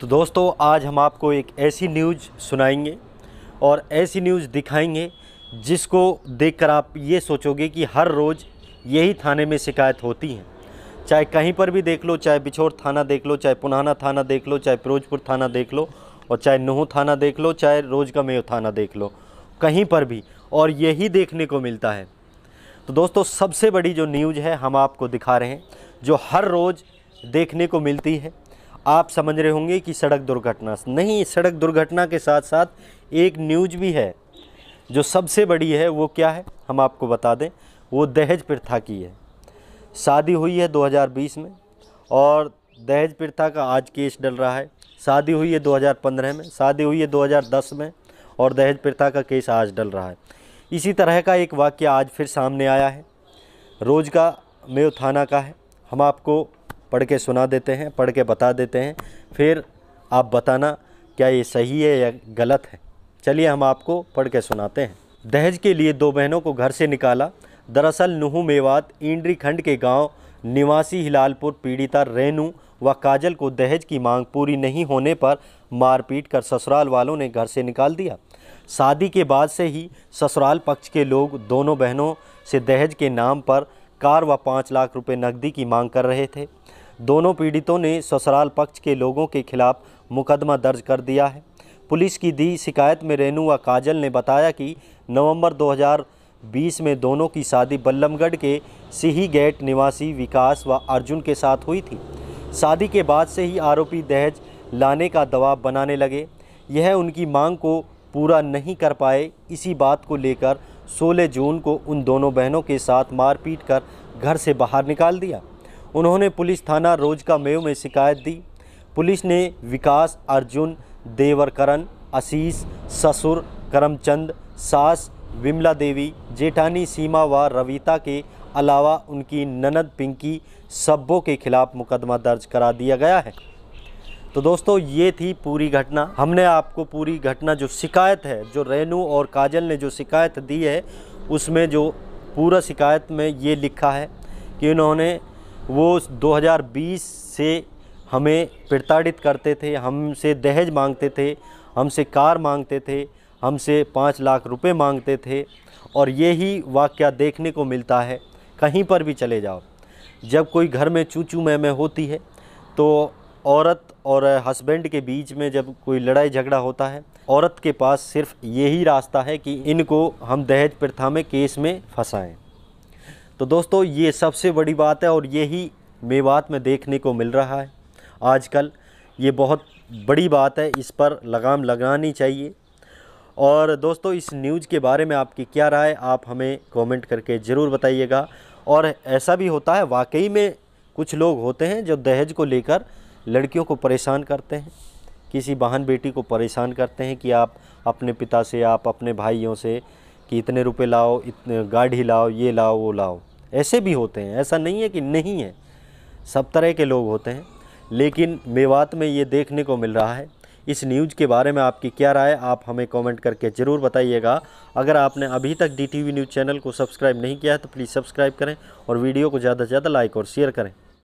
तो दोस्तों आज हम आपको एक ऐसी न्यूज़ सुनाएंगे और ऐसी न्यूज़ दिखाएंगे जिसको देखकर आप ये सोचोगे कि हर रोज़ यही थाने में शिकायत होती है चाहे कहीं पर भी देख लो चाहे बिछोर थाना देख लो चाहे पुनाना थाना देख लो चाहे फिरोजपुर थाना देख लो और चाहे नूह थाना देख लो चाहे रोज का मेयो थाना देख लो कहीं पर भी और यही देखने को मिलता है तो दोस्तों सबसे बड़ी जो न्यूज़ है हम आपको दिखा रहे हैं जो हर रोज़ देखने को मिलती है आप समझ रहे होंगे कि सड़क दुर्घटना नहीं सड़क दुर्घटना के साथ साथ एक न्यूज भी है जो सबसे बड़ी है वो क्या है हम आपको बता दें वो दहेज प्रथा की है शादी हुई है 2020 में और दहेज प्रथा का आज केस डल रहा है शादी हुई है 2015 में शादी हुई है 2010 में और दहेज प्रथा का केस आज डल रहा है इसी तरह का एक वाक्य आज फिर सामने आया है रोज का मेव थाना का है हम आपको पढ़ के सुना देते हैं पढ़ के बता देते हैं फिर आप बताना क्या ये सही है या गलत है चलिए हम आपको पढ़ के सुनाते हैं दहेज के लिए दो बहनों को घर से निकाला दरअसल नुह मेवात इंड्री खंड के गांव निवासी हिलालपुर पीड़िता रेनू व काजल को दहेज की मांग पूरी नहीं होने पर मारपीट कर ससुराल वालों ने घर से निकाल दिया शादी के बाद से ही ससुराल पक्ष के लोग दोनों बहनों से दहेज के नाम पर कार व पाँच लाख रुपए नकदी की मांग कर रहे थे दोनों पीड़ितों ने ससुराल पक्ष के लोगों के खिलाफ मुकदमा दर्ज कर दिया है पुलिस की दी शिकायत में रेनू व काजल ने बताया कि नवंबर 2020 में दोनों की शादी बल्लमगढ़ के सिही गेट निवासी विकास व अर्जुन के साथ हुई थी शादी के बाद से ही आरोपी दहेज लाने का दबाव बनाने लगे यह उनकी मांग को पूरा नहीं कर पाए इसी बात को लेकर 16 जून को उन दोनों बहनों के साथ मारपीट कर घर से बाहर निकाल दिया उन्होंने पुलिस थाना रोज का मेव में शिकायत दी पुलिस ने विकास अर्जुन देवरकरण आशीष ससुर करमचंद सास विमला देवी जेठानी सीमा व रविता के अलावा उनकी ननद पिंकी सब्बों के खिलाफ मुकदमा दर्ज करा दिया गया है तो दोस्तों ये थी पूरी घटना हमने आपको पूरी घटना जो शिकायत है जो रेनू और काजल ने जो शिकायत दी है उसमें जो पूरा शिकायत में ये लिखा है कि उन्होंने वो 2020 से हमें प्रताड़ित करते थे हमसे दहेज मांगते थे हमसे कार मांगते थे हमसे पाँच लाख रुपए मांगते थे और यही वाक़ देखने को मिलता है कहीं पर भी चले जाओ जब कोई घर में चू चू मैं होती है तो औरत और हस्बैंड के बीच में जब कोई लड़ाई झगड़ा होता है औरत के पास सिर्फ यही रास्ता है कि इनको हम दहेज प्रथा में केस में फंसाएं तो दोस्तों ये सबसे बड़ी बात है और यही मेवात में देखने को मिल रहा है आजकल ये बहुत बड़ी बात है इस पर लगाम लगानी चाहिए और दोस्तों इस न्यूज़ के बारे में आपकी क्या राय आप हमें कमेंट करके ज़रूर बताइएगा और ऐसा भी होता है वाकई में कुछ लोग होते हैं जो दहेज को लेकर लड़कियों को परेशान करते हैं किसी बहन बेटी को परेशान करते हैं कि आप अपने पिता से आप अपने भाइयों से कि इतने रुपए लाओ इतने गाड़ी लाओ ये लाओ वो लाओ ऐसे भी होते हैं ऐसा नहीं है कि नहीं है सब तरह के लोग होते हैं लेकिन मेवात में ये देखने को मिल रहा है इस न्यूज़ के बारे में आपकी क्या राय आप हमें कमेंट करके ज़रूर बताइएगा अगर आपने अभी तक D T V news channel को सब्सक्राइब नहीं किया है तो प्लीज़ सब्सक्राइब करें और वीडियो को ज़्यादा से ज़्यादा लाइक और शेयर करें